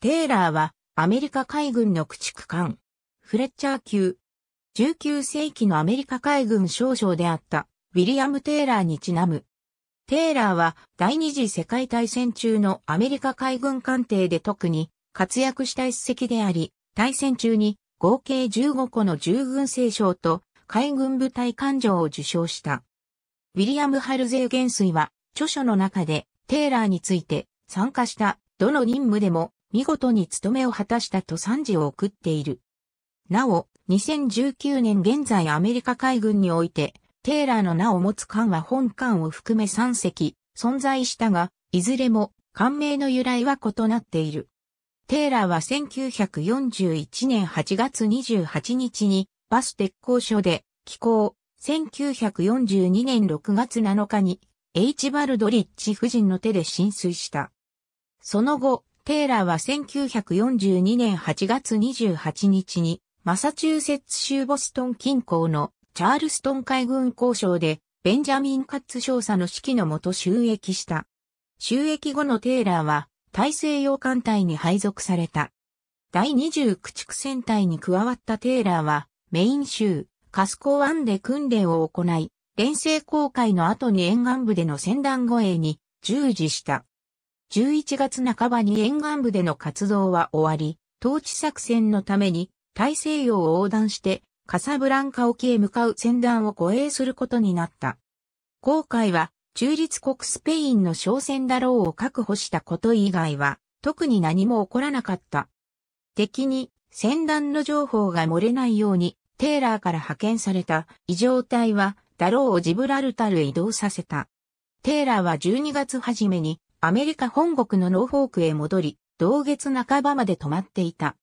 テイラーはアメリカ海軍の駆逐艦、フレッチャー級。19世紀のアメリカ海軍少将であったウィリアム・テイラーにちなむ。テイラーは第二次世界大戦中のアメリカ海軍艦艇で特に活躍した一席であり、大戦中に合計15個の従軍聖章と海軍部隊艦上を受賞した。ウィリアム・ハルゼー元帥は著書の中でテイラーについて参加したどの任務でも見事に務めを果たしたと賛辞を送っている。なお、2019年現在アメリカ海軍において、テーラーの名を持つ艦は本艦を含め3隻存在したが、いずれも艦名の由来は異なっている。テーラーは1941年8月28日にバス鉄工所で寄港、1942年6月7日にエイチバルドリッチ夫人の手で浸水した。その後、テイラーは1942年8月28日に、マサチューセッツ州ボストン近郊のチャールストン海軍交渉で、ベンジャミン・カッツ少佐の指揮のもと収益した。収益後のテイラーは、大西洋艦隊に配属された。第20駆逐戦隊に加わったテイラーは、メイン州、カスコ湾で訓練を行い、連成航海の後に沿岸部での戦団護衛に従事した。11月半ばに沿岸部での活動は終わり、統治作戦のために大西洋を横断してカサブランカ沖へ向かう船団を護衛することになった。航海は中立国スペインの商船だろうを確保したこと以外は特に何も起こらなかった。敵に船団の情報が漏れないようにテーラーから派遣された異常隊はダローをジブラルタルへ移動させた。テーラーは12月初めにアメリカ本国のノーフォークへ戻り、同月半ばまで止まっていた。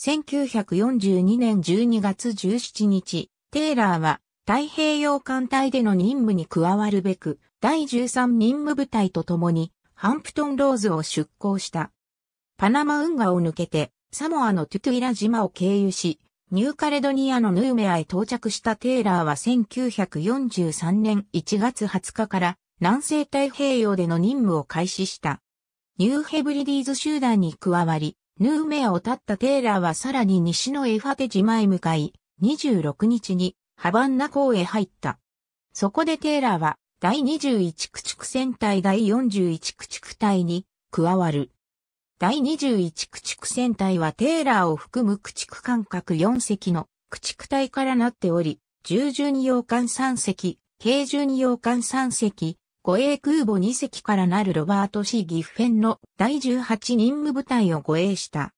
1942年12月17日、テイラーは太平洋艦隊での任務に加わるべく、第13任務部隊と共に、ハンプトンローズを出港した。パナマ運河を抜けて、サモアのトゥトゥイラ島を経由し、ニューカレドニアのヌーメアへ到着したテイラーは1943年1月20日から南西太平洋での任務を開始した。ニューヘブリディーズ集団に加わり、ヌーメアを立ったテイラーはさらに西のエファテ島へ向かい、26日にハバンナ港へ入った。そこでテイラーは第21駆逐戦隊第41駆逐隊に加わる。第21駆逐戦隊はテイラーを含む駆逐艦各4隻の駆逐隊からなっており、従順に洋艦3隻、軽重に洋艦3隻、護衛空母2隻からなるロバート・シギフェンの第18任務部隊を護衛した。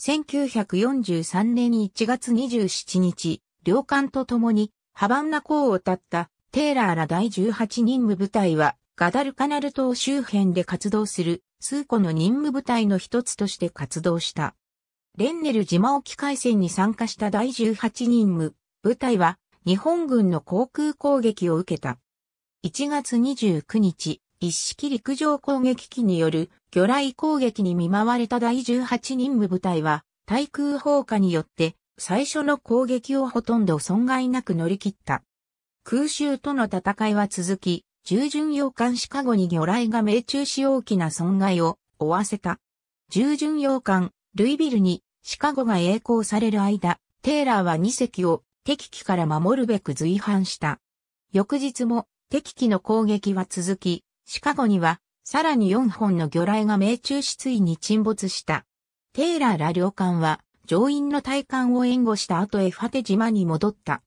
1943年1月27日、両艦と共にハバンナ港を立ったテーラーら第18任務部隊はガダルカナル島周辺で活動する数個の任務部隊の一つとして活動した。レンネル島沖海戦に参加した第18任務部隊は日本軍の航空攻撃を受けた。1月29日、一式陸上攻撃機による魚雷攻撃に見舞われた第18任務部隊は、対空砲火によって最初の攻撃をほとんど損害なく乗り切った。空襲との戦いは続き、従順洋艦シカゴに魚雷が命中し大きな損害を負わせた。従順洋艦、ルイビルにシカゴが栄光される間、テイラーは2隻を敵機から守るべく随伴した。翌日も敵機の攻撃は続き、シカゴには、さらに4本の魚雷が命中しついに沈没した。テイラーら領艦は、乗員の体艦を援護した後エファテ島に戻った。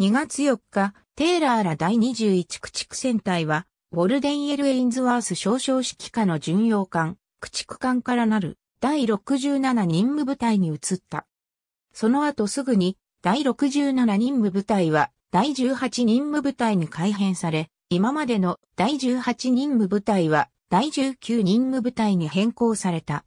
2月4日、テイラーら第21駆逐戦隊は、ウォルデン・エル・エインズワース少将指揮下の巡洋艦、駆逐艦からなる第67任務部隊に移った。その後すぐに、第67任務部隊は第18任務部隊に改編され、今までの第18任務部隊は第19任務部隊に変更された。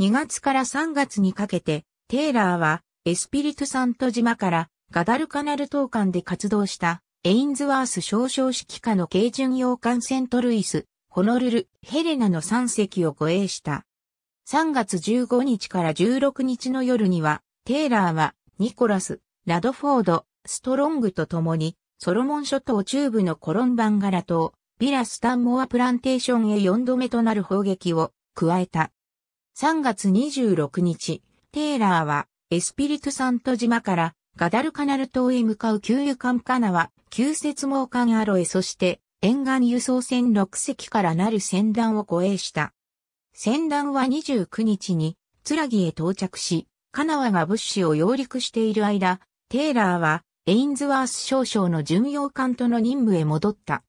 2月から3月にかけて、テイラーはエスピリトサント島からガダルカナル島間で活動したエインズワース少将指揮下の軽巡洋艦セントルイス、ホノルル、ヘレナの3隻を護衛した。3月15日から16日の夜には、テイラーはニコラス、ラドフォード、ストロングと共に、ソロモン諸島中部のコロンバンガラ島、ビラスタンモアプランテーションへ4度目となる砲撃を加えた。3月26日、テイラーはエスピリトサント島からガダルカナル島へ向かう給油艦カナは、旧接毛艦アロエそして沿岸輸送船6隻からなる船団を護衛した。船団は29日にツラギへ到着し、カナワが物資を揚陸している間、テイラーはエインズワース少将の巡洋艦との任務へ戻った。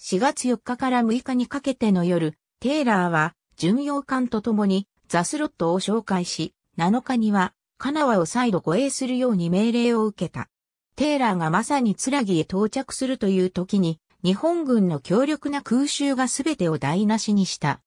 4月4日から6日にかけての夜、テイラーは巡洋艦と共にザスロットを紹介し、7日にはカナワを再度護衛するように命令を受けた。テイラーがまさにツラギへ到着するという時に、日本軍の強力な空襲が全てを台無しにした。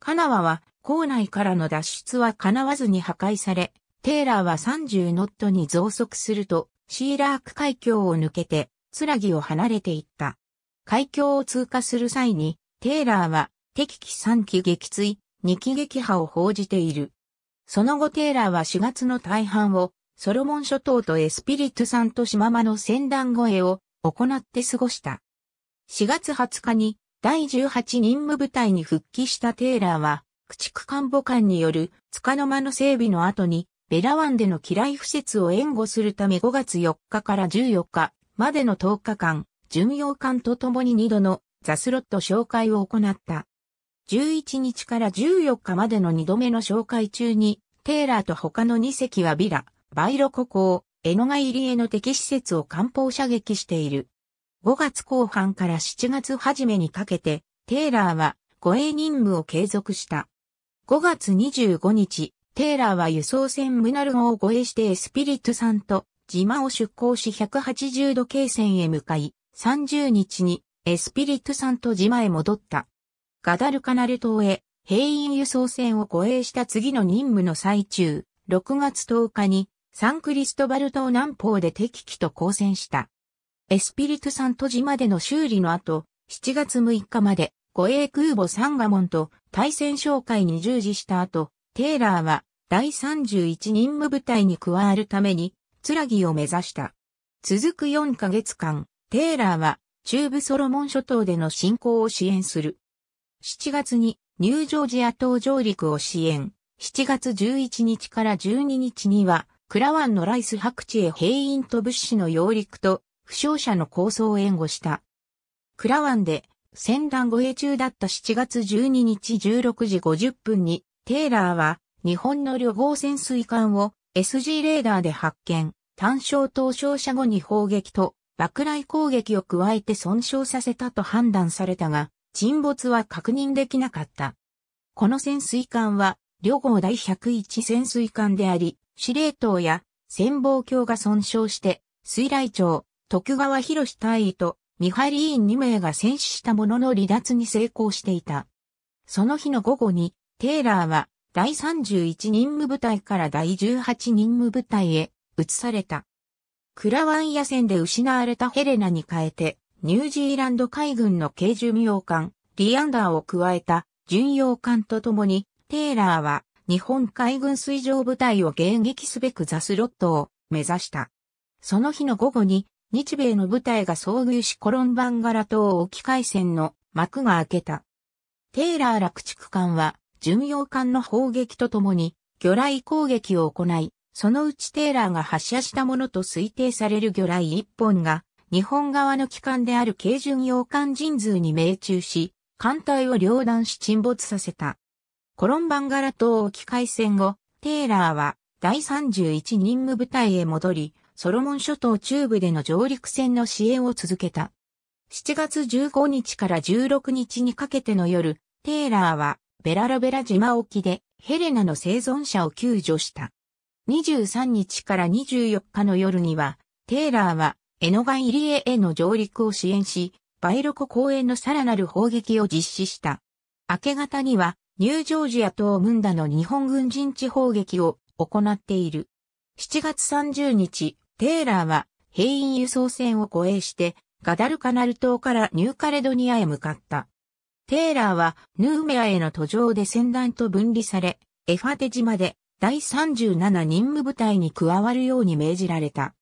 カナワは、校内からの脱出は叶わずに破壊され、テイラーは30ノットに増速すると、シーラーク海峡を抜けて、ツラギを離れていった。海峡を通過する際に、テイラーは、敵機3機撃墜、2機撃破を報じている。その後テイラーは4月の大半を、ソロモン諸島とエスピリットさんと島間の船団越えを行って過ごした。4月20日に第18任務部隊に復帰したテイラーは、駆逐艦母艦による束の間の整備の後にベラ湾での機雷不設を援護するため5月4日から14日までの10日間、巡洋艦と共に2度のザスロット紹介を行った。11日から14日までの2度目の紹介中に、テーラーと他の2隻はビラ、バイロ湖港、エノガ入りへの敵施設を艦砲射撃している。5月後半から7月初めにかけて、テーラーは護衛任務を継続した。5月25日、テーラーは輸送船ムナル号を護衛してエスピリットさんと島を出港し180度経線へ向かい、30日にエスピリットさんと島へ戻った。ガダルカナル島へ兵員輸送船を護衛した次の任務の最中、6月10日にサンクリストバル島南方で敵機と交戦した。エスピリトサント島での修理の後、7月6日まで護衛空母サンガモンと対戦紹介に従事した後、テイラーは第31任務部隊に加わるために、ツラギを目指した。続く4ヶ月間、テイラーは中部ソロモン諸島での侵攻を支援する。7月にニュージョージア島上陸を支援。7月11日から12日には、クラワンのライス白地へ兵員と物資の揚陸と、負傷者の構想を援護した。クラワンで、戦乱護衛中だった7月12日16時50分に、テイラーは日本の旅行潜水艦を SG レーダーで発見、単焦投照射後に砲撃と爆雷攻撃を加えて損傷させたと判断されたが、沈没は確認できなかった。この潜水艦は、旅行第101潜水艦であり、司令塔や潜望鏡が損傷して、水雷長、徳川博士隊尉と見張り委員2名が戦死したものの離脱に成功していた。その日の午後にテイラーは第31任務部隊から第18任務部隊へ移された。クラワン野戦で失われたヘレナに変えて、ニュージーランド海軍の軽巡洋艦、リアンダーを加えた巡洋艦とともに、テイラーは日本海軍水上部隊を迎撃すべくザスロットを目指した。その日の午後に日米の部隊が遭遇しコロンバンガラ島沖海戦の幕が開けた。テイラー落駆逐艦は巡洋艦の砲撃とともに、魚雷攻撃を行い、そのうちテーラーが発射したものと推定される魚雷1本が、日本側の機関である軽巡洋艦人数に命中し、艦隊を両断し沈没させた。コロンバンガラ島沖海戦後、テーラーは第31任務部隊へ戻り、ソロモン諸島中部での上陸戦の支援を続けた。7月15日から16日にかけての夜、テーラーはベラロベラ島沖でヘレナの生存者を救助した。23日から24日の夜には、テイラーはエノガン入り江への上陸を支援し、バイロコ公園のさらなる砲撃を実施した。明け方には、ニュージョージア島ムンダの日本軍陣地砲撃を行っている。7月30日、テイラーは兵員輸送船を護衛して、ガダルカナル島からニューカレドニアへ向かった。テイラーはヌーメアへの途上で戦乱と分離され、エファテ島で第37任務部隊に加わるように命じられた。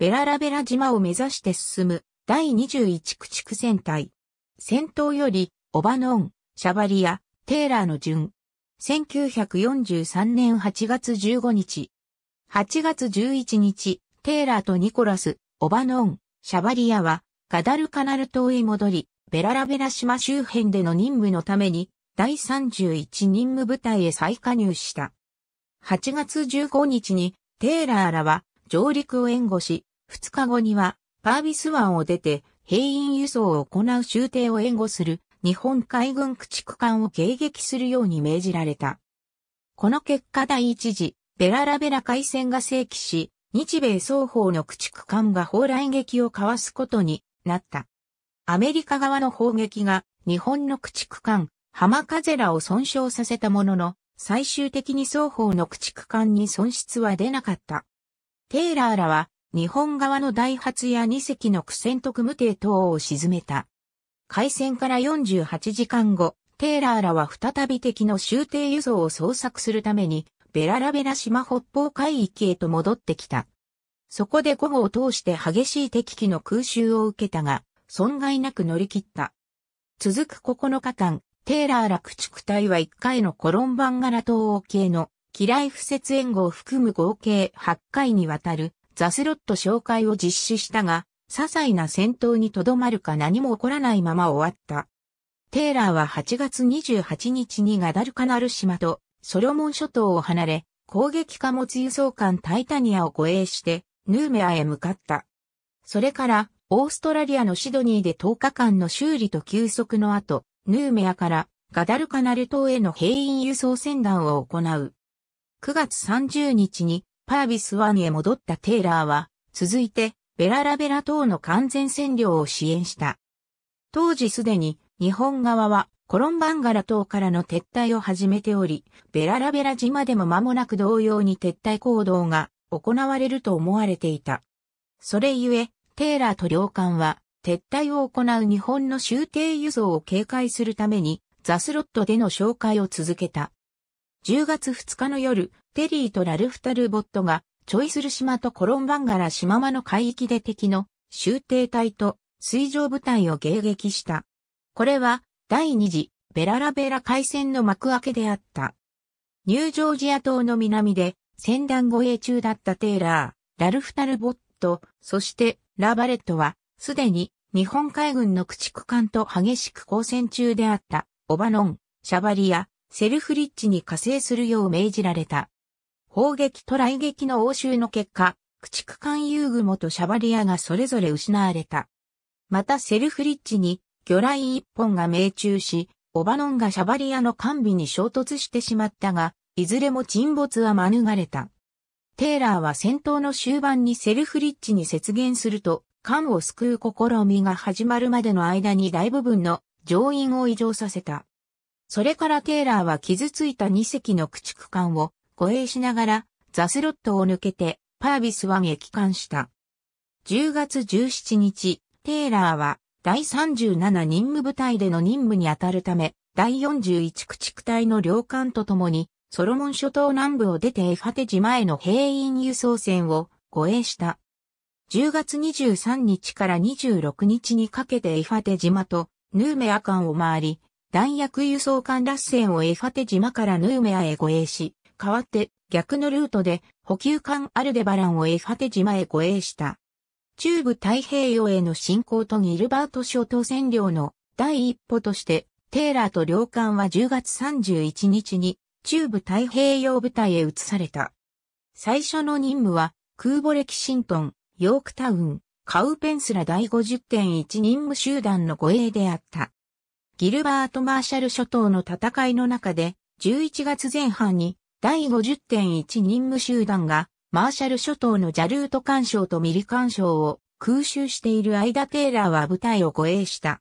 ベララベラ島を目指して進む第21駆逐戦隊。戦闘より、オバノン、シャバリア、テイラーの順。1943年8月15日。8月11日、テイラーとニコラス、オバノン、シャバリアは、ガダルカナル島へ戻り、ベララベラ島周辺での任務のために、第31任務部隊へ再加入した。8月15日に、テーラーらは上陸を援護し、2日後には、パービス湾を出て、兵員輸送を行う終艇を援護する日本海軍駆逐艦を迎撃するように命じられた。この結果第一次、ベララベラ海戦が正規し、日米双方の駆逐艦が砲雷撃を交わすことになった。アメリカ側の砲撃が日本の駆逐艦、浜風らを損傷させたものの、最終的に双方の駆逐艦に損失は出なかった。テイラーらは、日本側の大発や2隻の苦戦特務艇等を沈めた。海戦から48時間後、テイラーらは再び敵の終艇輸送を捜索するために、ベララベラ島北方海域へと戻ってきた。そこで午後を通して激しい敵機の空襲を受けたが、損害なく乗り切った。続く9日間、テーラー落築隊は1回のコロンバンガラ東欧系の機雷不設援護を含む合計8回にわたるザスロット紹介を実施したが、些細な戦闘にとどまるか何も起こらないまま終わった。テーラーは8月28日にガダルカナル島とソロモン諸島を離れ、攻撃貨物輸送艦タイタニアを護衛して、ヌーメアへ向かった。それからオーストラリアのシドニーで10日間の修理と休息の後、ヌーメアからガダルカナル島への兵員輸送船団を行う。9月30日にパービス湾へ戻ったテイラーは、続いてベララベラ島の完全占領を支援した。当時すでに日本側はコロンバンガラ島からの撤退を始めており、ベララベラ島でも間もなく同様に撤退行動が行われると思われていた。それゆえ、テーラーと領艦は、撤退を行う日本の終艇輸送を警戒するために、ザスロットでの紹介を続けた。10月2日の夜、テリーとラルフ・タルボットが、チョイスル島とコロンバンガラ島間の海域で敵の終艇隊と水上部隊を迎撃した。これは第二次ベララベラ海戦の幕開けであった。ニュージョージア島の南で船団護衛中だったテーラー、ラルフタルボット、そしてラバレットは、すでに日本海軍の駆逐艦と激しく交戦中であったオバノン、シャバリア、セルフリッチに加勢するよう命じられた。砲撃と雷撃の応酬の結果、駆逐艦ユーグモとシャバリアがそれぞれ失われた。またセルフリッチに魚雷一本が命中し、オバノンがシャバリアの艦尾に衝突してしまったが、いずれも沈没は免れた。テイラーは戦闘の終盤にセルフリッチに接言すると、艦を救う試みが始まるまでの間に大部分の乗員を異常させた。それからテイラーは傷ついた2隻の駆逐艦を護衛しながらザスロットを抜けてパービスは撃艦した。10月17日、テイラーは第37任務部隊での任務に当たるため、第41駆逐隊の両艦と共にソロモン諸島南部を出てエファテ島への兵員輸送船を護衛した。10月23日から26日にかけてエファテ島とヌーメア間を回り、弾薬輸送艦ラッセンをエファテ島からヌーメアへ護衛し、代わって逆のルートで補給艦アルデバランをエファテ島へ護衛した。中部太平洋への進行とギルバート諸島占領の第一歩として、テーラーと両艦は10月31日に中部太平洋部隊へ移された。最初の任務は、空母レキシントン、ヨークタウン、カウペンスラ第50.1任務集団の護衛であった。ギルバート・マーシャル諸島の戦いの中で、11月前半に第50.1任務集団が、マーシャル諸島のジャルート干渉とミリ干渉を空襲している間テイラーは部隊を護衛した。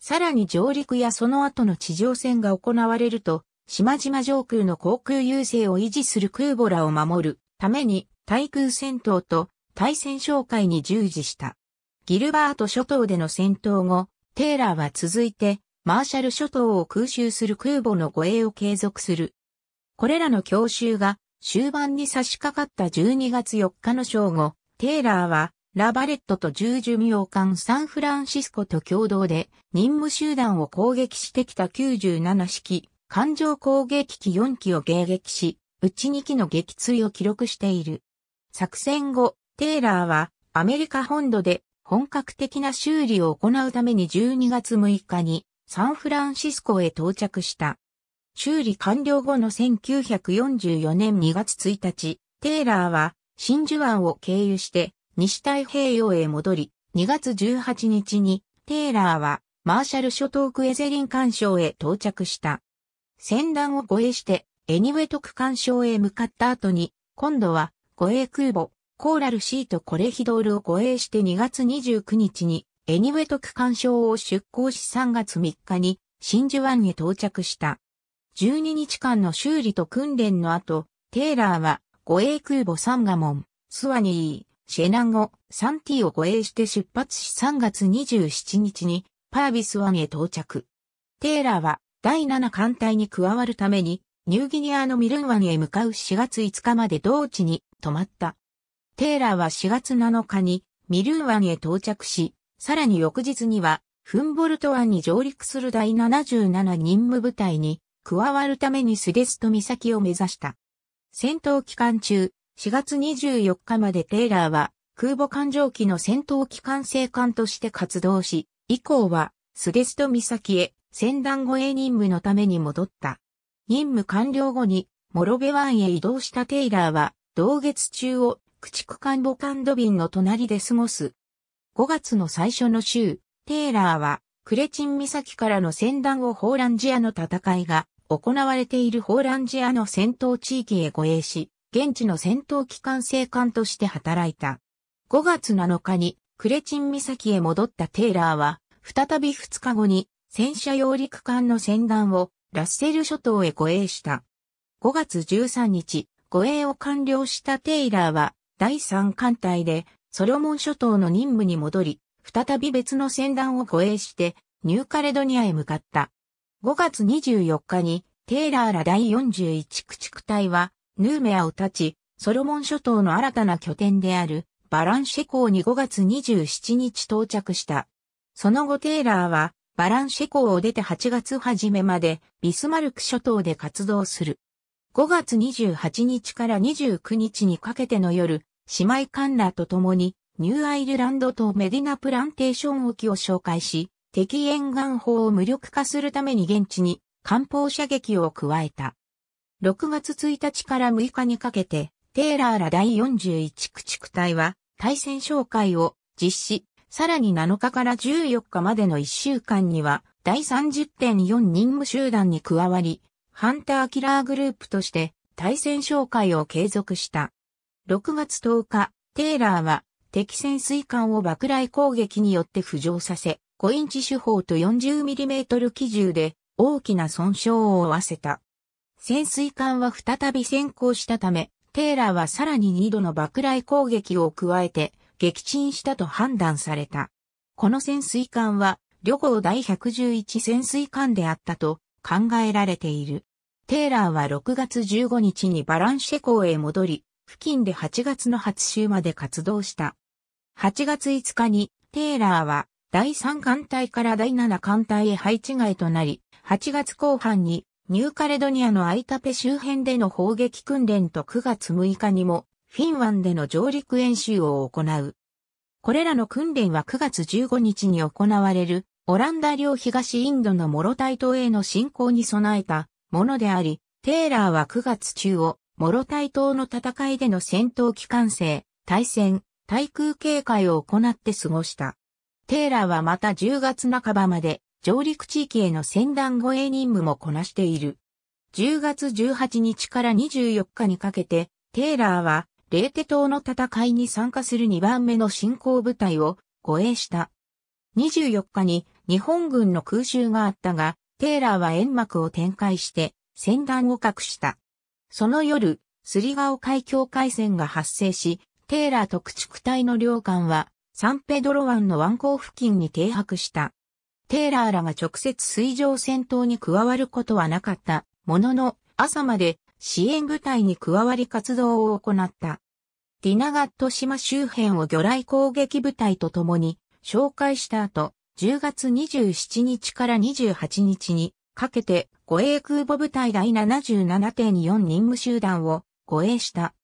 さらに上陸やその後の地上戦が行われると、島々上空の航空優勢を維持する空母らを守るために対空戦闘と対戦哨戒に従事した。ギルバート諸島での戦闘後、テーラーは続いてマーシャル諸島を空襲する空母の護衛を継続する。これらの強襲が終盤に差し掛かった12月4日の正午、テーラーはラバレットと十巡洋艦サンフランシスコと共同で任務集団を攻撃してきた97式艦上攻撃機4機を迎撃し、うち2機の撃墜を記録している。作戦後、テイラーはアメリカ本土で本格的な修理を行うために12月6日にサンフランシスコへ到着した。修理完了後の1944年2月1日、テイラーは真珠湾を経由して西太平洋へ戻り、2月18日にテイラーはマーシャル諸島クエゼリン干渉へ到着した。戦乱を護衛して、エニウェト区間賞へ向かった後に、今度は、護衛空母、コーラルシートコレヒドールを護衛して2月29日に、エニウェト区間賞を出港し3月3日に、真珠湾へ到着した。12日間の修理と訓練の後、テイラーは、護衛空母サンガモン、スワニー、シェナンゴ、サンティを護衛して出発し3月27日に、パービス湾へ到着。テイラーは、第7艦隊に加わるために、ニューギニアのミルン湾へ向かう4月5日まで同地に泊まった。テイラーは4月7日にミルン湾へ到着し、さらに翌日には、フンボルト湾に上陸する第77任務部隊に加わるためにスデスト岬を目指した。戦闘期間中、4月24日までテイラーは空母艦上機の戦闘機関制艦として活動し、以降はスデスト岬へ戦団護衛任務のために戻った。任務完了後に、モロベ湾へ移動したテイラーは、同月中を、駆逐艦ボカンドンの隣で過ごす。5月の最初の週、テイラーは、クレチン岬からの戦団をホーランジアの戦いが行われているホーランジアの戦闘地域へ護衛し、現地の戦闘機関生官として働いた。5月7日にクレチン岬へ戻ったテイラーは、再び2日後に戦車揚陸艦の船団をラッセル諸島へ護衛した。5月13日、護衛を完了したテイラーは第3艦隊でソロモン諸島の任務に戻り、再び別の船団を護衛してニューカレドニアへ向かった。5月24日にテイラーら第41駆逐隊はヌーメアを立ち、ソロモン諸島の新たな拠点であるバランシェ港に5月27日到着した。その後テイラーはバランシェ港を出て8月初めまでビスマルク諸島で活動する。5月28日から29日にかけての夜、姉妹カンラと共にニューアイルランド島メディナプランテーション沖を紹介し、敵沿岸法を無力化するために現地に艦砲射撃を加えた。6月1日から6日にかけて、テーラーら第41駆逐隊は対戦紹介を実施、さらに7日から14日までの1週間には、第30.4任務集団に加わり、ハンターキラーグループとして対戦紹介を継続した。6月10日、テイラーは敵潜水艦を爆雷攻撃によって浮上させ、5インチ手法と 40mm 機銃で大きな損傷を負わせた。潜水艦は再び先行したため、テイラーはさらに2度の爆雷攻撃を加えて、撃沈したと判断された。この潜水艦は、旅行第111潜水艦であったと考えられている。テイラーは6月15日にバランシェ港へ戻り、付近で8月の初週まで活動した。8月5日に、テイラーは、第3艦隊から第7艦隊へ配置外となり、8月後半にニューカレドニアのアイタペ周辺での砲撃訓練と9月6日にもフィンワンでの上陸演習を行う。これらの訓練は9月15日に行われるオランダ領東インドのモロタイ島への侵攻に備えたものであり、テーラーは9月中をモロタイ島の戦いでの戦闘機関制、対戦、対空警戒を行って過ごした。テーラーはまた10月半ばまで上陸地域への戦団護衛任務もこなしている。10月18日から24日にかけて、テーラーはレーテ島の戦いに参加する2番目の進行部隊を護衛した。24日に日本軍の空襲があったが、テーラーは煙幕を展開して戦団を隠した。その夜、スリガオ海峡海戦が発生し、テーラーと駆逐隊の領艦はサンペドロ湾の湾口付近に停泊した。テーラーらが直接水上戦闘に加わることはなかったものの朝まで支援部隊に加わり活動を行った。ディナガット島周辺を魚雷攻撃部隊と共に紹介した後、10月27日から28日にかけて護衛空母部隊第77.4任務集団を護衛した。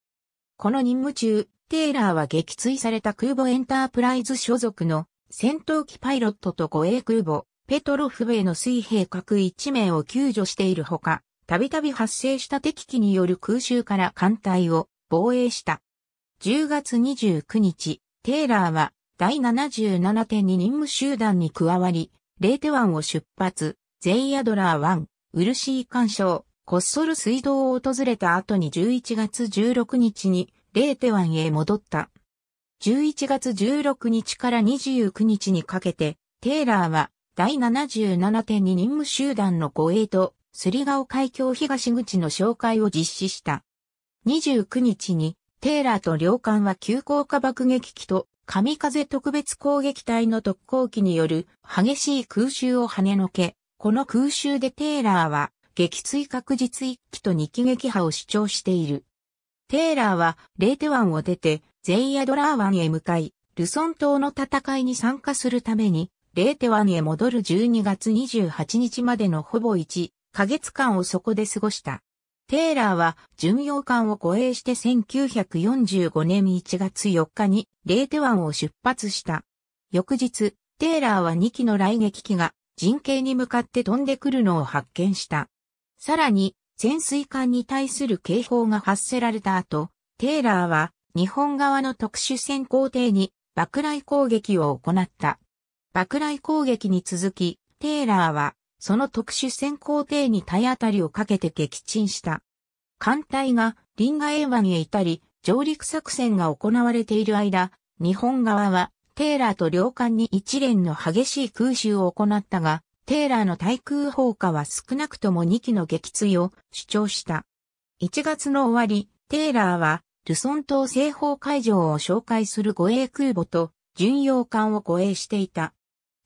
この任務中、テイラーは撃墜された空母エンタープライズ所属の戦闘機パイロットと護衛空母ペトロフベの水兵各1名を救助しているほか、たびたび発生した敵機による空襲から艦隊を防衛した。10月29日、テイラーは第77.2任務集団に加わり、レーテ湾を出発、ゼイアドラー湾、ウルシー干渉、コッソル水道を訪れた後に11月16日にレーテ湾へ戻った。11月16日から29日にかけて、テイラーは第77.2任務集団の護衛とすりオ海峡東口の紹介を実施した。29日に、テイラーと両艦は急降下爆撃機と、神風特別攻撃隊の特攻機による激しい空襲を跳ねのけ、この空襲でテイラーは、撃墜確実一機と二機撃破を主張している。テイラーは、レーテ湾を出て、ゼイアドラー湾へ向かい、ルソン島の戦いに参加するために、レーテ湾へ戻る12月28日までのほぼ1ヶ月間をそこで過ごした。テイラーは巡洋艦を護衛して1945年1月4日にレーテ湾を出発した。翌日、テイラーは2機の雷撃機が人形に向かって飛んでくるのを発見した。さらに、潜水艦に対する警報が発せられた後、テイラーは日本側の特殊潜航艇に爆雷攻撃を行った。爆雷攻撃に続き、テイラーはその特殊潜航艇に体当たりをかけて撃沈した。艦隊がリンガエワ湾へ至り、上陸作戦が行われている間、日本側はテーラーと両艦に一連の激しい空襲を行ったが、テーラーの対空砲火は少なくとも2機の撃墜を主張した。1月の終わり、テーラーは、ルソン島西方海上を紹介する護衛空母と巡洋艦を護衛していた。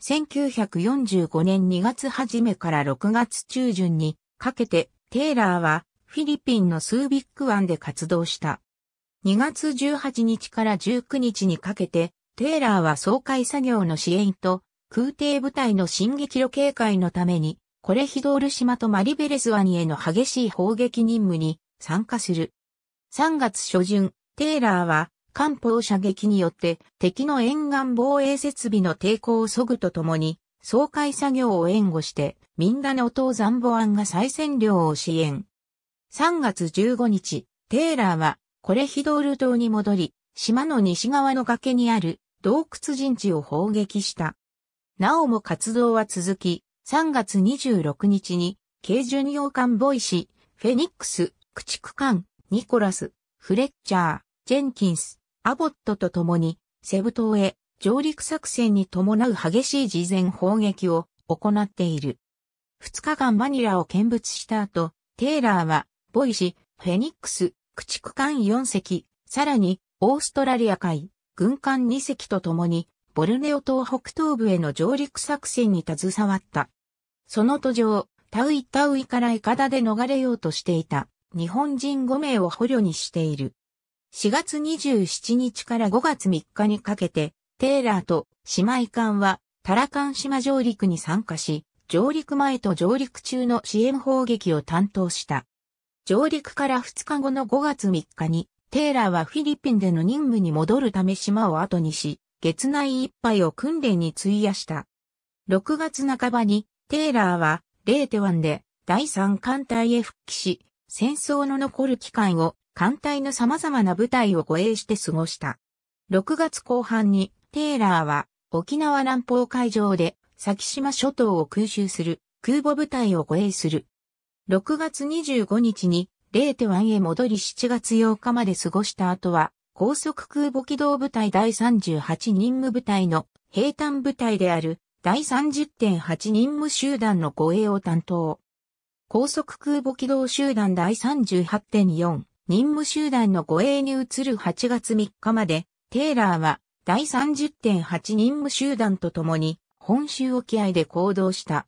1945年2月初めから6月中旬にかけてテイラーはフィリピンのスービック湾で活動した。2月18日から19日にかけてテイラーは総会作業の支援と空挺部隊の進撃路警戒のためにコレヒドール島とマリベレス湾への激しい砲撃任務に参加する。3月初旬、テイラーは艦砲射撃によって敵の沿岸防衛設備の抵抗を削ぐとともに、掃海作業を援護して、ミンダネオ島ザンボアンが再占領を支援。3月15日、テイラーは、コレヒドール島に戻り、島の西側の崖にある洞窟陣地を砲撃した。なおも活動は続き、3月26日に、軽巡洋艦ボイシ、フェニックス、駆逐艦、ニコラス、フレッチャー、ジェンキンス、アボットと共にセブ島へ上陸作戦に伴う激しい事前砲撃を行っている。2日間マニラを見物した後、テイラーは、ボイシ、フェニックス、駆逐艦4隻、さらに、オーストラリア海、軍艦2隻と共に、ボルネオ島北東部への上陸作戦に携わった。その途上、タウイタウイからイカダで逃れようとしていた、日本人5名を捕虜にしている。4月27日から5月3日にかけて、テイラーと姉妹艦はタラカン島上陸に参加し、上陸前と上陸中の支援砲撃を担当した。上陸から2日後の5月3日に、テイラーはフィリピンでの任務に戻るため島を後にし、月内いっぱいを訓練に費やした。6月半ばに、テイラーは、レーテ湾で第3艦隊へ復帰し、戦争の残る期間を艦隊の様々な部隊を護衛して過ごした。6月後半に、テイラーは沖縄南方海上で先島諸島を空襲する空母部隊を護衛する。6月25日にレーテ湾へ戻り7月8日まで過ごした後は高速空母機動部隊第38任務部隊の平坦部隊である第30.8任務集団の護衛を担当。高速空母機動集団第38.4任務集団の護衛に移る8月3日まで、テイラーは第30.8任務集団と共に本州沖合で行動した。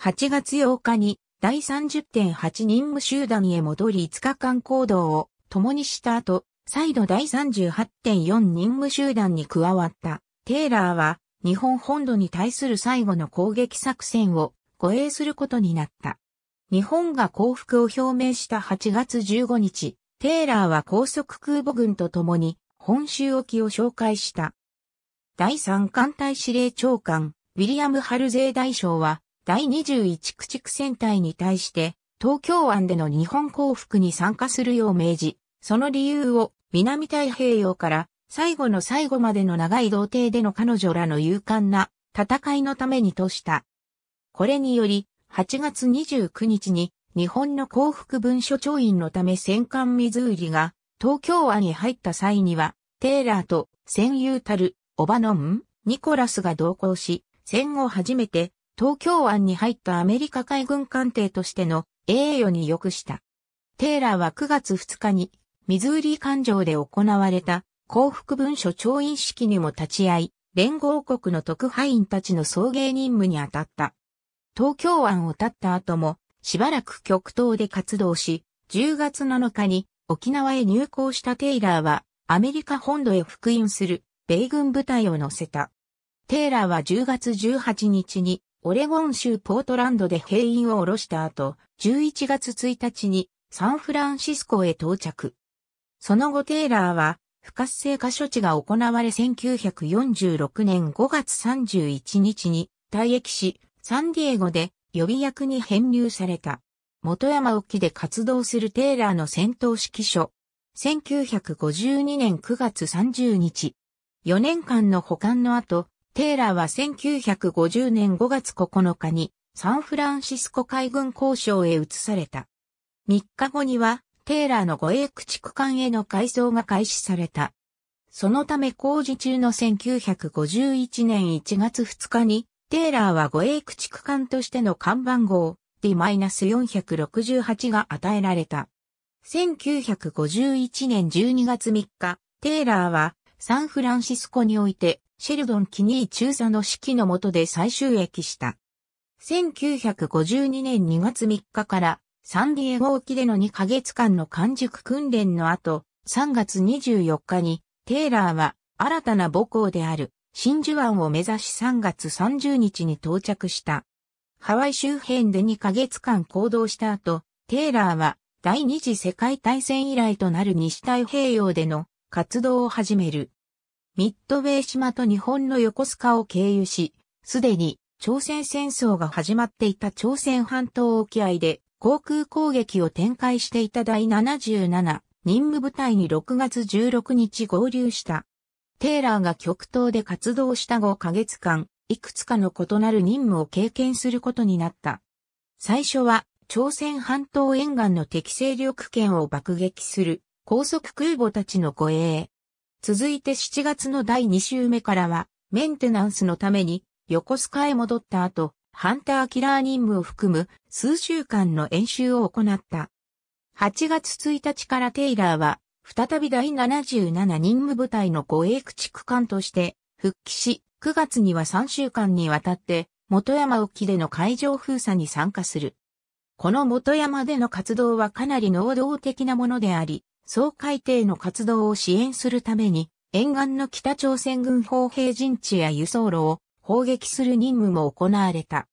8月8日に第30.8任務集団へ戻り5日間行動を共にした後、再度第38.4任務集団に加わった。テイラーは日本本土に対する最後の攻撃作戦を護衛することになった。日本が降伏を表明した8月15日、テイラーは高速空母軍と共に本州沖を紹介した。第3艦隊司令長官、ウィリアム・ハルゼー大将は、第21駆逐戦隊に対して、東京湾での日本降伏に参加するよう命じ、その理由を南太平洋から最後の最後までの長い童程での彼女らの勇敢な戦いのためにとした。これにより、8月29日に日本の幸福文書調印のため戦艦ミズーリが東京湾に入った際には、テーラーと戦友たるオバノン、ニコラスが同行し、戦後初めて東京湾に入ったアメリカ海軍艦艇としての栄誉に良した。テーラーは9月2日にミズーリ艦上で行われた幸福文書調印式にも立ち会い、連合国の特派員たちの送迎任務に当たった。東京湾を立った後も、しばらく極東で活動し、10月7日に沖縄へ入港したテイラーは、アメリカ本土へ復員する米軍部隊を乗せた。テイラーは10月18日にオレゴン州ポートランドで兵員を下ろした後、11月1日にサンフランシスコへ到着。その後テイラーは不活性化処置が行われ1946年5月31日に退役し、サンディエゴで予備役に編入された。元山沖で活動するテイラーの戦闘指揮所。1952年9月30日。4年間の保管の後、テイラーは1950年5月9日にサンフランシスコ海軍交渉へ移された。3日後にはテイラーの護衛駆逐艦への改装が開始された。そのため工事中の1951年1月2日にテイラーは護衛駆逐艦としての看板号 D-468 が与えられた。1951年12月3日、テイラーはサンフランシスコにおいてシェルドン・キニー中佐の指揮の下で再収益した。1952年2月3日からサンディエゴ沖での2ヶ月間の完熟訓練の後、3月24日にテイラーは新たな母校である真珠湾を目指し3月30日に到着した。ハワイ周辺で2ヶ月間行動した後、テイラーは第二次世界大戦以来となる西太平洋での活動を始める。ミッドウェー島と日本の横須賀を経由し、すでに朝鮮戦争が始まっていた朝鮮半島沖合で航空攻撃を展開していた第77任務部隊に6月16日合流した。テイラーが極東で活動した5ヶ月間、いくつかの異なる任務を経験することになった。最初は、朝鮮半島沿岸の敵勢力圏を爆撃する高速空母たちの護衛。続いて7月の第2週目からは、メンテナンスのために横須賀へ戻った後、ハンターキラー任務を含む数週間の演習を行った。8月1日からテイラーは再び第77任務部隊の護衛駆逐艦として復帰し、9月には3週間にわたって元山沖での海上封鎖に参加する。この元山での活動はかなり能動的なものであり、総海底の活動を支援するために、沿岸の北朝鮮軍砲兵陣地や輸送路を砲撃する任務も行われた。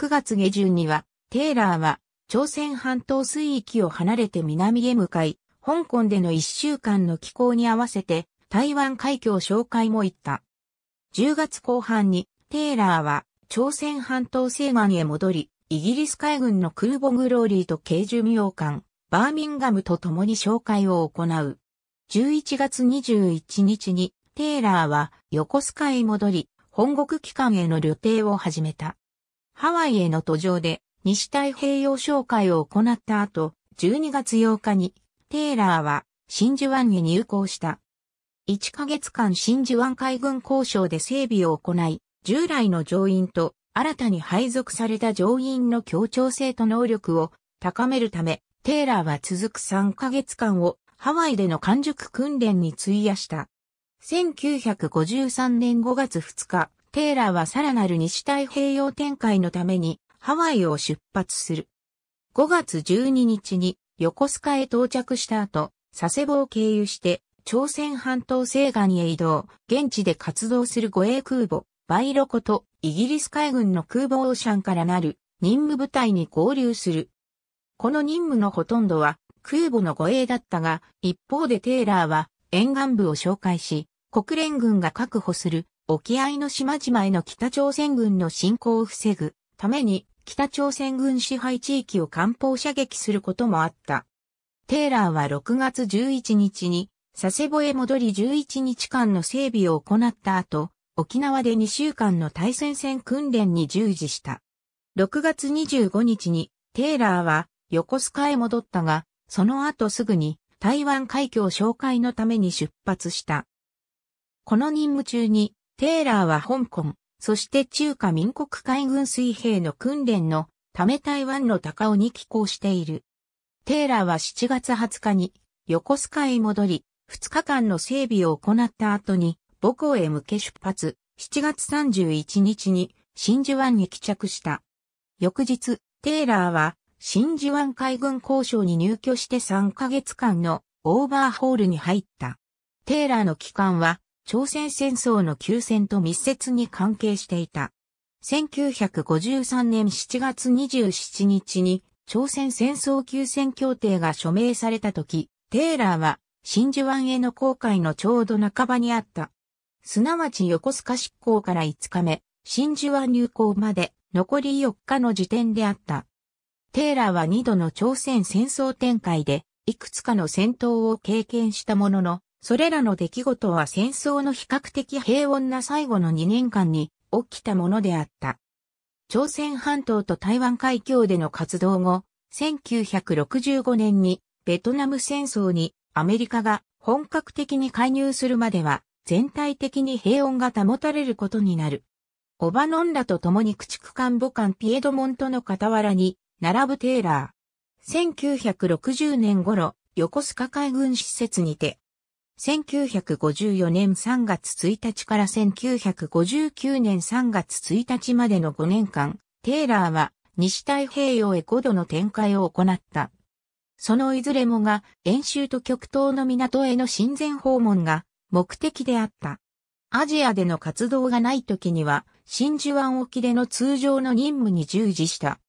9月下旬には、テイラーは朝鮮半島水域を離れて南へ向かい、香港での一週間の気候に合わせて台湾海峡紹介も行った。10月後半にテイラーは朝鮮半島西岸へ戻り、イギリス海軍の空母グローリーと軽巡洋艦、バーミンガムと共に紹介を行う。11月21日にテイラーは横須賀へ戻り、本国機関への旅程を始めた。ハワイへの途上で西太平洋紹介を行った後、12月8日にテイラーは真珠湾に入港した。1ヶ月間真珠湾海軍交渉で整備を行い、従来の乗員と新たに配属された乗員の協調性と能力を高めるため、テイラーは続く3ヶ月間をハワイでの完熟訓練に費やした。1953年5月2日、テイラーはさらなる西太平洋展開のためにハワイを出発する。5月12日に横須賀へ到着した後、佐世保を経由して、朝鮮半島西岸へ移動、現地で活動する護衛空母、バイロコとイギリス海軍の空母オーシャンからなる任務部隊に合流する。この任務のほとんどは空母の護衛だったが、一方でテイラーは沿岸部を紹介し、国連軍が確保する沖合の島々への北朝鮮軍の侵攻を防ぐために北朝鮮軍支配地域を艦砲射撃することもあった。テイラーは6月11日に佐世保へ戻り11日間の整備を行った後、沖縄で2週間の対戦線訓練に従事した。6月25日にテイラーは横須賀へ戻ったが、その後すぐに台湾海峡紹介のために出発した。この任務中にテイラーは香港、そして中華民国海軍水兵の訓練のため台湾の高尾に寄港している。テーラーは7月20日に横須賀へ戻り、2日間の整備を行った後に母校へ向け出発、7月31日に真珠湾に帰着した。翌日、テーラーは真珠湾海軍交渉に入居して3ヶ月間のオーバーホールに入った。テーラーの期間は朝鮮戦争の休戦と密接に関係していた。1953年7月27日に朝鮮戦争休戦協定が署名された時、テイラーは真珠湾への航海のちょうど半ばにあった。すなわち横須賀執行から5日目、真珠湾入港まで残り4日の時点であった。テイラーは2度の朝鮮戦争展開で、いくつかの戦闘を経験したものの、それらの出来事は戦争の比較的平穏な最後の2年間に起きたものであった。朝鮮半島と台湾海峡での活動後、1965年にベトナム戦争にアメリカが本格的に介入するまでは全体的に平穏が保たれることになる。オバノンらと共に駆逐艦母艦ピエドモントの傍らに並ぶテーラー。1960年頃、横須賀海軍施設にて1954年3月1日から1959年3月1日までの5年間、テイラーは西太平洋へ5度の展開を行った。そのいずれもが演習と極東の港への親善訪問が目的であった。アジアでの活動がない時には、真珠湾沖での通常の任務に従事した。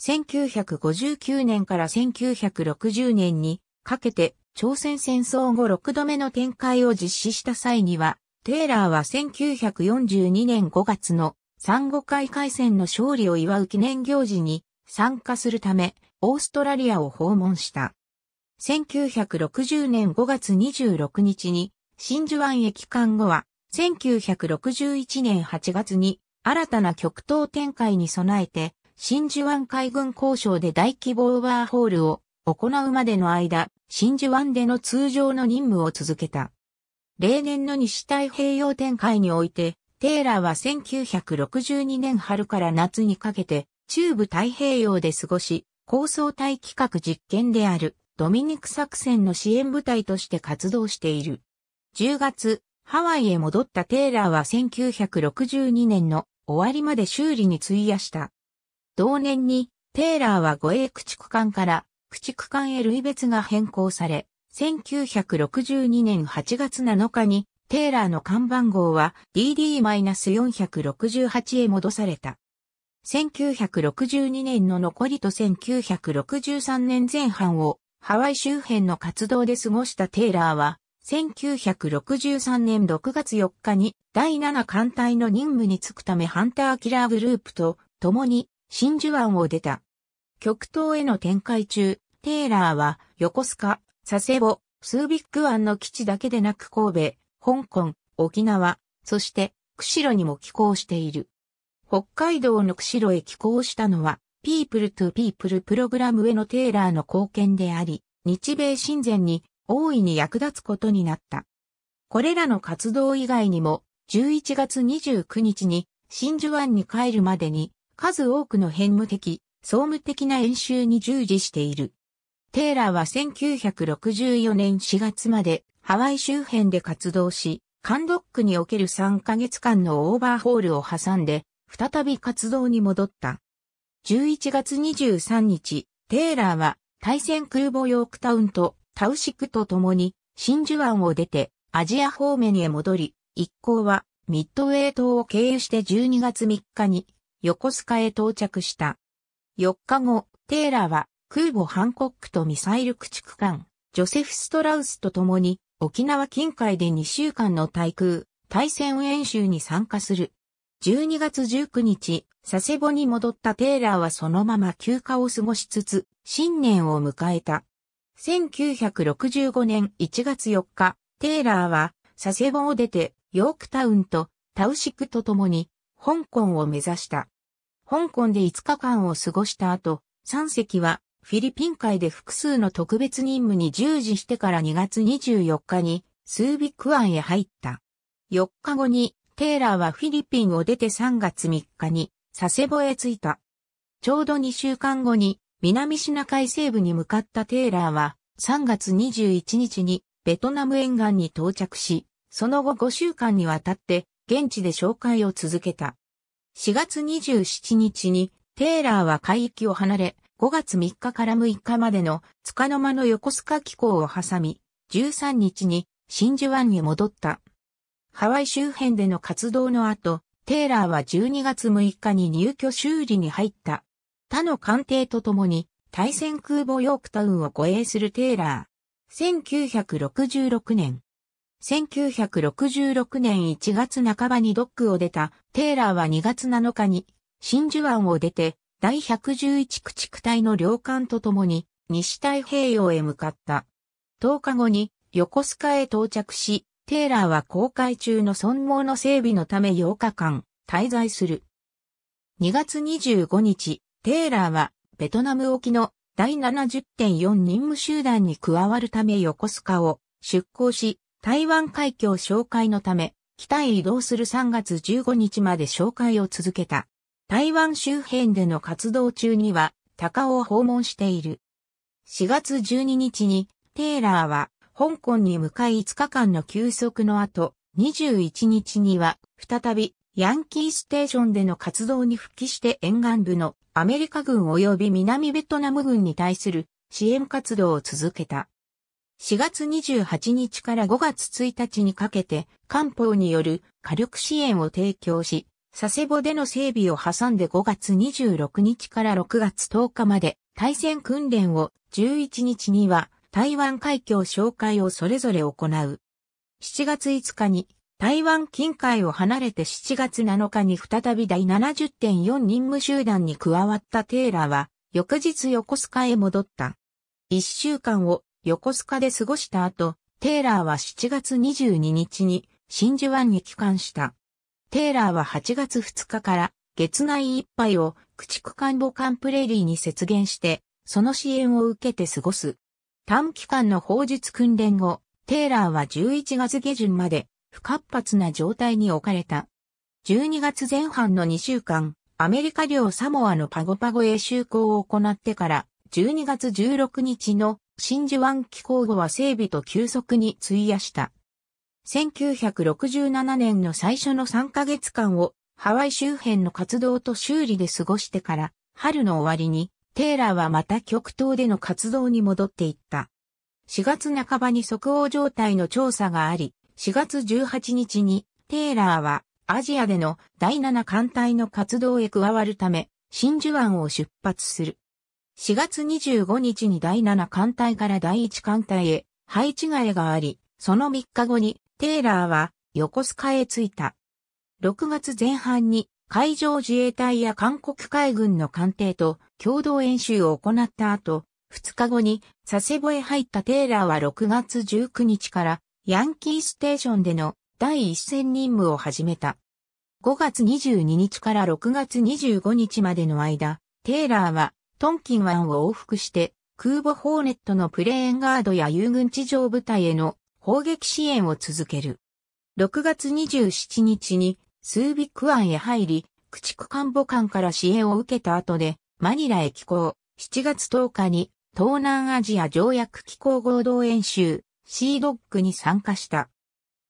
1959年から1960年にかけて朝鮮戦争後6度目の展開を実施した際には、テイラーは1942年5月の産後海海戦の勝利を祝う記念行事に参加するため、オーストラリアを訪問した。1960年5月26日に、真珠湾駅間後は、1961年8月に、新たな極東展開に備えて、真珠湾海軍交渉で大規模オーバーホールを行うまでの間、真珠湾での通常の任務を続けた。例年の西太平洋展開において、テーラーは1962年春から夏にかけて、中部太平洋で過ごし、高層体企画実験である、ドミニク作戦の支援部隊として活動している。10月、ハワイへ戻ったテーラーは1962年の終わりまで修理に費やした。同年に、テーラーは護衛駆逐艦から駆逐艦へ類別が変更され、1962年8月7日にテーラーの看板号は DD-468 へ戻された。1962年の残りと1963年前半をハワイ周辺の活動で過ごしたテイラーは、1963年6月4日に第7艦隊の任務に就くためハンターキラーグループと共に真珠湾を出た。極東への展開中、テイラーは横須賀、佐世保、スービック湾の基地だけでなく神戸、香港、沖縄、そして釧路にも寄港している。北海道の釧路へ寄港したのは、ピープルトゥピープルプログラムへのテイラーの貢献であり、日米親善に大いに役立つことになった。これらの活動以外にも、11月29日に真珠湾に帰るまでに、数多くの変無的、総務的な演習に従事している。テイラーは1964年4月までハワイ周辺で活動し、カンドックにおける3ヶ月間のオーバーホールを挟んで、再び活動に戻った。11月23日、テイラーは対戦空母ヨークタウンとタウシクと共に真珠湾を出てアジア方面へ戻り、一行はミッドウェイ島を経由して12月3日に横須賀へ到着した。4日後、テーラーは空母ハンコックとミサイル駆逐艦、ジョセフ・ストラウスと共に沖縄近海で2週間の対空、対戦演習に参加する。12月19日、佐世保に戻ったテーラーはそのまま休暇を過ごしつつ、新年を迎えた。1965年1月4日、テーラーは佐世保を出て、ヨークタウンとタウシクと共に、香港を目指した。香港で5日間を過ごした後、3隻はフィリピン海で複数の特別任務に従事してから2月24日にスービク湾へ入った。4日後にテイラーはフィリピンを出て3月3日に佐世保へ着いた。ちょうど2週間後に南シナ海西部に向かったテイラーは3月21日にベトナム沿岸に到着し、その後5週間にわたって現地で紹介を続けた。4月27日にテーラーは海域を離れ、5月3日から6日までの束の間の横須賀気候を挟み、13日に真珠湾に戻った。ハワイ周辺での活動の後、テーラーは12月6日に入居修理に入った。他の艦艇と共に対戦空母ヨークタウンを護衛するテーラー。1966年、1966年1月半ばにドックを出たテイラーは2月7日に真珠湾を出て第111駆逐隊の領艦とともに西太平洋へ向かった。10日後に横須賀へ到着し、テイラーは航海中の損耗の整備のため8日間滞在する。2月25日、テイラーはベトナム沖の第70.4任務集団に加わるため横須賀を出港し、台湾海峡紹介のため、北へ移動する3月15日まで紹介を続けた。台湾周辺での活動中には、高尾を訪問している。4月12日に、テイラーは、香港に向かい5日間の休息の後、21日には、再び、ヤンキーステーションでの活動に復帰して沿岸部のアメリカ軍及び南ベトナム軍に対する支援活動を続けた。4月28日から5月1日にかけて、官報による火力支援を提供し、佐世保での整備を挟んで5月26日から6月10日まで対戦訓練を11日には台湾海峡紹介をそれぞれ行う。7月5日に台湾近海を離れて7月7日に再び第70.4任務集団に加わったテーラーは翌日横須賀へ戻った。1週間を横須賀で過ごした後、テイラーは7月22日に真珠湾に帰還した。テイラーは8月2日から月内いっぱいを駆逐艦母艦プレリーに節減して、その支援を受けて過ごす。短期間の砲術訓練後、テイラーは11月下旬まで不活発な状態に置かれた。12月前半の2週間、アメリカ領サモアのパゴパゴへ就航を行ってから、12月16日の真珠湾機構後は整備と急速に費やした。1967年の最初の3ヶ月間をハワイ周辺の活動と修理で過ごしてから春の終わりにテイラーはまた極東での活動に戻っていった。4月半ばに即応状態の調査があり、4月18日にテイラーはアジアでの第7艦隊の活動へ加わるため真珠湾を出発する。4月25日に第7艦隊から第1艦隊へ配置替えがあり、その3日後にテイラーは横須賀へ着いた。6月前半に海上自衛隊や韓国海軍の艦艇と共同演習を行った後、2日後に佐世保へ入ったテイラーは6月19日からヤンキーステーションでの第一線任務を始めた。5月22日から6月25日までの間、テイラーはトンキン湾を往復して、空母ホーネットのプレーンガードや遊軍地上部隊への砲撃支援を続ける。6月27日にスービック湾へ入り、駆逐艦母艦から支援を受けた後で、マニラへ寄港。7月10日に東南アジア条約機構合同演習、シードックに参加した。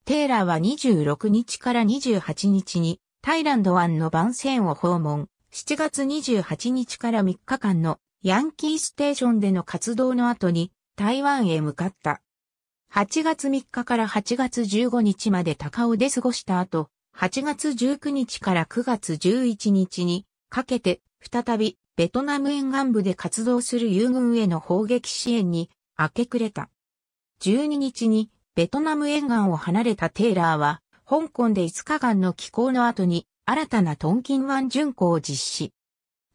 テイラーは26日から28日にタイランド湾の番線を訪問。7月28日から3日間のヤンキーステーションでの活動の後に台湾へ向かった。8月3日から8月15日まで高尾で過ごした後、8月19日から9月11日にかけて再びベトナム沿岸部で活動する友軍への砲撃支援に明け暮れた。12日にベトナム沿岸を離れたテイラーは、香港で5日間の寄港の後に新たなトンキン湾巡航を実施。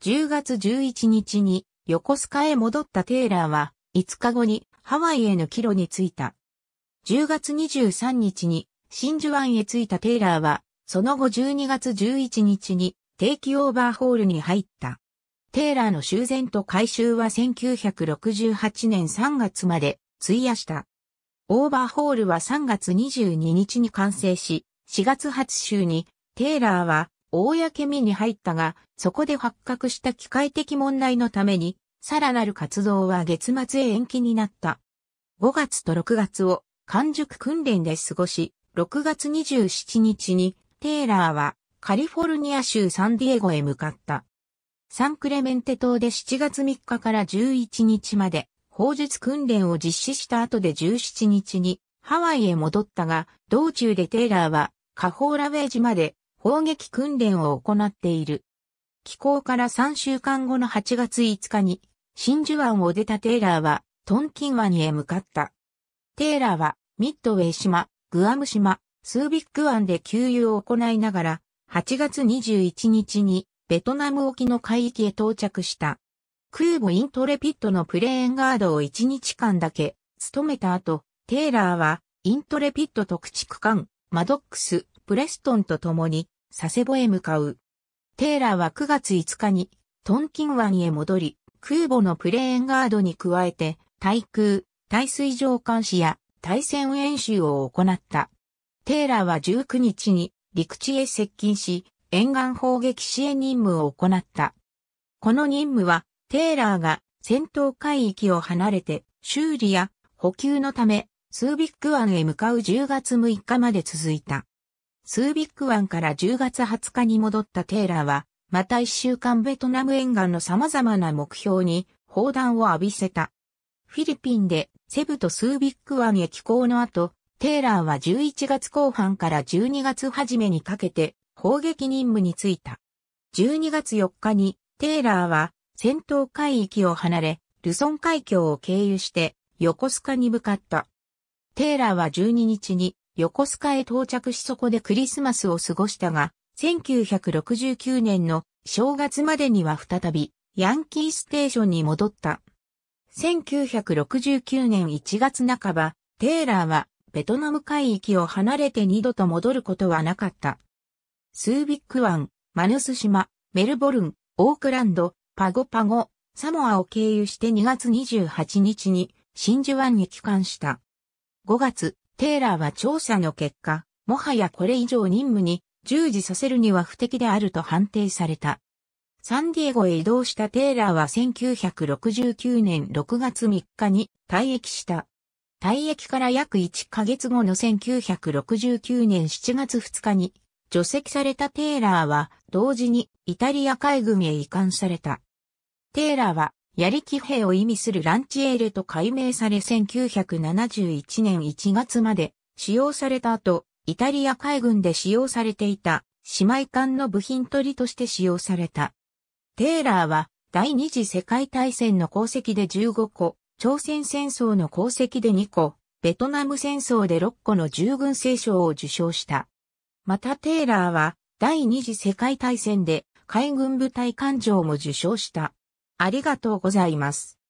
10月11日に横須賀へ戻ったテイラーは5日後にハワイへの帰路に着いた。10月23日に真珠湾へ着いたテイラーはその後12月11日に定期オーバーホールに入った。テイラーの修繕と改修は1968年3月まで費やした。オーバーホールは3月22日に完成し、4月初週にテイラーは、公身に入ったが、そこで発覚した機械的問題のために、さらなる活動は月末へ延期になった。5月と6月を完熟訓練で過ごし、6月27日にテイラーはカリフォルニア州サンディエゴへ向かった。サンクレメンテ島で7月3日から11日まで砲術訓練を実施した後で17日にハワイへ戻ったが、道中でテイラーはカホーラウェイ島で砲撃訓練を行っている。帰港から3週間後の8月5日に、真珠湾を出たテイラーは、トンキン湾へ向かった。テイラーは、ミッドウェイ島、グアム島、スービック湾で給油を行いながら、8月21日に、ベトナム沖の海域へ到着した。空母イントレピットのプレーンガードを1日間だけ、務めた後、テイラーは、イントレピットと駆逐艦、マドックス、プレストンと共に、佐世保へ向かう。テイラーは9月5日に、トンキン湾へ戻り、空母のプレーンガードに加えて、対空、対水上監視や対戦演習を行った。テイラーは19日に陸地へ接近し、沿岸砲撃支援任務を行った。この任務は、テイラーが戦闘海域を離れて修理や補給のため、スービック湾へ向かう10月6日まで続いた。スービック湾から10月20日に戻ったテイラーは、また1週間ベトナム沿岸の様々な目標に砲弾を浴びせた。フィリピンでセブとスービック湾へ寄港の後、テイラーは11月後半から12月初めにかけて砲撃任務に就いた。12月4日にテイラーは戦闘海域を離れ、ルソン海峡を経由して横須賀に向かった。テイラーは12日に横須賀へ到着しそこでクリスマスを過ごしたが、1969年の正月までには再びヤンキーステーションに戻った。1969年1月半ば、テイラーはベトナム海域を離れて二度と戻ることはなかった。スービック湾、マヌス島、メルボルン、オークランド、パゴパゴ、サモアを経由して2月28日に真珠湾に帰還した。5月、テイラーは調査の結果、もはやこれ以上任務に従事させるには不適であると判定された。サンディエゴへ移動したテイラーは1969年6月3日に退役した。退役から約1ヶ月後の1969年7月2日に除籍されたテイラーは同時にイタリア海軍へ移管された。テイラーはやり騎兵を意味するランチエールと改名され1971年1月まで使用された後、イタリア海軍で使用されていた姉妹艦の部品取りとして使用された。テーラーは第二次世界大戦の功績で15個、朝鮮戦争の功績で2個、ベトナム戦争で6個の従軍聖賞を受賞した。またテーラーは第二次世界大戦で海軍部隊艦長も受賞した。ありがとうございます。